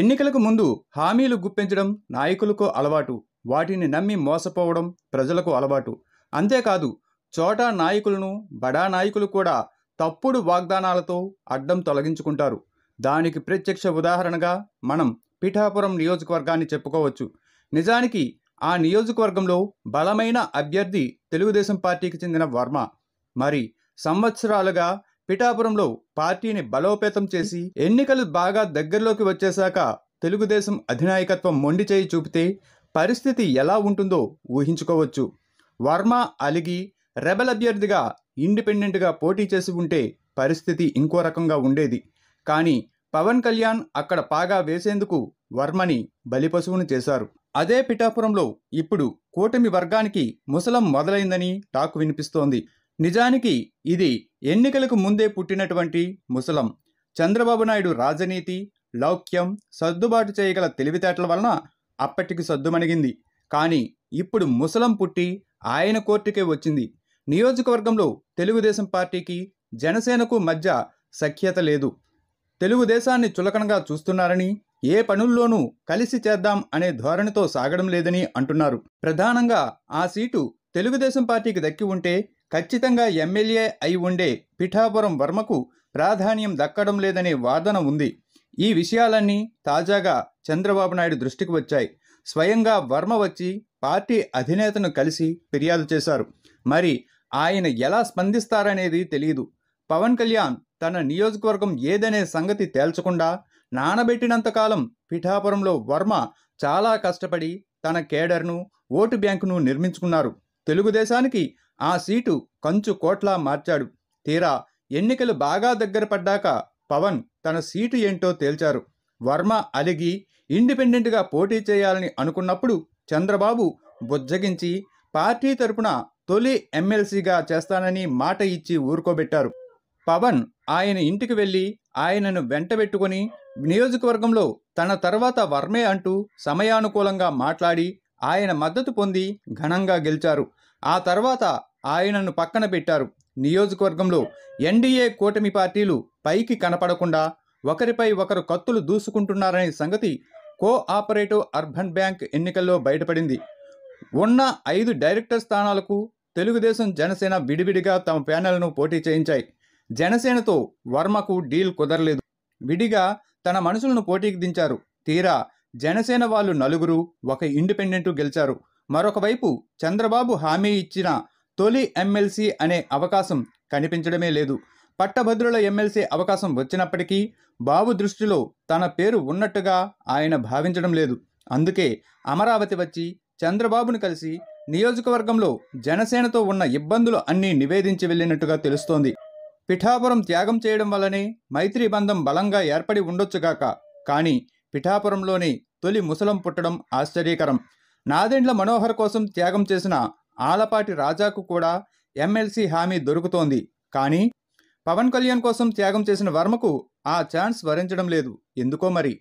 ఎన్నికలకు ముందు హామీలు గుప్పించడం నాయకులకు అలవాటు వాటిని నమ్మి మోసపోవడం ప్రజలకు అలవాటు అంతేకాదు చోటా నాయకులను బడా నాయకులు కూడా తప్పుడు వాగ్దానాలతో అడ్డం తొలగించుకుంటారు దానికి ప్రత్యక్ష ఉదాహరణగా మనం పిఠాపురం నియోజకవర్గాన్ని చెప్పుకోవచ్చు నిజానికి ఆ నియోజకవర్గంలో బలమైన అభ్యర్థి తెలుగుదేశం పార్టీకి చెందిన వర్మ మరి సంవత్సరాలుగా పిఠాపురంలో పార్టీని బలోపేతం చేసి ఎన్నికలు బాగా దగ్గరలోకి వచ్చేశాక తెలుగుదేశం అధినాయకత్వం మొండి చేయి చూపితే పరిస్థితి ఎలా ఉంటుందో ఊహించుకోవచ్చు వర్మ అలిగి రెబల్ అభ్యర్థిగా ఇండిపెండెంట్గా పోటీ చేసి ఉంటే పరిస్థితి ఇంకో రకంగా ఉండేది కానీ పవన్ కళ్యాణ్ అక్కడ పాగా వేసేందుకు వర్మని బలిపశువును చేశారు అదే పిఠాపురంలో ఇప్పుడు కూటమి వర్గానికి ముసలం మొదలైందని టాక్ వినిపిస్తోంది నిజానికి ఇది ఎన్నికలకు ముందే పుట్టినటువంటి ముసలం చంద్రబాబు నాయుడు రాజనీతి లౌక్యం సర్దుబాటు చేయగల తెలివితేటల వలన అప్పటికి సద్దుమణిగింది కానీ ఇప్పుడు ముసలం పుట్టి ఆయన కోర్టుకే వచ్చింది నియోజకవర్గంలో తెలుగుదేశం పార్టీకి జనసేనకు మధ్య సఖ్యత లేదు తెలుగుదేశాన్ని చులకనగా చూస్తున్నారని ఏ పనుల్లోనూ కలిసి చేద్దాం అనే ధోరణితో సాగడం లేదని అంటున్నారు ప్రధానంగా ఆ సీటు తెలుగుదేశం పార్టీకి దక్కి ఉంటే ఖచ్చితంగా ఎమ్మెల్యే అయి ఉండే పిఠాపురం వర్మకు ప్రాధాన్యం దక్కడం లేదనే వాదన ఉంది ఈ విషయాలన్నీ తాజాగా చంద్రబాబు నాయుడు దృష్టికి వచ్చాయి స్వయంగా వర్మ వచ్చి పార్టీ అధినేతను కలిసి ఫిర్యాదు చేశారు మరి ఆయన ఎలా స్పందిస్తారనేది తెలియదు పవన్ కళ్యాణ్ తన నియోజకవర్గం ఏదనే సంగతి తేల్చకుండా నానబెట్టినంతకాలం పిఠాపురంలో వర్మ చాలా కష్టపడి తన కేడర్ను ఓటు బ్యాంకును నిర్మించుకున్నారు తెలుగుదేశానికి ఆ సీటు కంచు కోట్లా మార్చాడు తీరా ఎన్నికలు బాగా దగ్గర పడ్డాక పవన్ తన సీటు ఏంటో తేల్చారు వర్మ అలిగి ఇండిపెండెంట్గా పోటీ చేయాలని అనుకున్నప్పుడు చంద్రబాబు బుజ్జగించి పార్టీ తరపున తొలి ఎమ్మెల్సీగా చేస్తానని మాట ఇచ్చి ఊరుకోబెట్టారు పవన్ ఆయన ఇంటికి వెళ్ళి ఆయనను వెంటబెట్టుకుని నియోజకవర్గంలో తన తర్వాత వర్మే అంటూ సమయానుకూలంగా మాట్లాడి ఆయన మద్దతు పొంది ఘనంగా గెలిచారు ఆ తర్వాత ఆయనను పక్కన పెట్టారు నియోజకవర్గంలో ఎన్డీఏ కూటమి పార్టీలు పైకి కనపడకుండా ఒకరిపై ఒకరు కత్తులు దూసుకుంటున్నారనే సంగతి కోఆపరేటివ్ అర్బన్ బ్యాంక్ ఎన్నికల్లో బయటపడింది ఉన్న ఐదు డైరెక్టర్ స్థానాలకు తెలుగుదేశం జనసేన విడివిడిగా తమ ప్యానెల్ను పోటీ చేయించాయి జనసేనతో వర్మకు డీల్ కుదరలేదు విడిగా తన మనుషులను పోటీకి దించారు తీరా జనసేన వాళ్ళు నలుగురు ఒక ఇండిపెండెంట్ గెలిచారు మరొకవైపు చంద్రబాబు హామీ ఇచ్చిన తొలి ఎమ్మెల్సీ అనే అవకాశం కనిపించడమే లేదు పట్టభద్రుల ఎమ్మెల్సీ అవకాశం వచ్చినప్పటికీ బాబు దృష్టిలో తన పేరు ఉన్నట్టుగా ఆయన భావించడం లేదు అందుకే అమరావతి వచ్చి చంద్రబాబును కలిసి నియోజకవర్గంలో జనసేనతో ఉన్న ఇబ్బందులు అన్నీ నివేదించి వెళ్ళినట్టుగా తెలుస్తోంది పిఠాపురం త్యాగం చేయడం వల్లనే మైత్రీ బంధం బలంగా ఏర్పడి ఉండొచ్చుగాక కానీ పిఠాపురంలోని తొలి ముసలం పుట్టడం ఆశ్చర్యకరం నాదెండ్ల మనోహర్ కోసం త్యాగం చేసిన ఆలపాటి రాజాకు కూడా ఎమ్మెల్సీ హామీ దొరుకుతోంది కానీ పవన్ కళ్యాణ్ కోసం త్యాగం చేసిన వర్మకు ఆ ఛాన్స్ వరించడం లేదు ఎందుకో మరి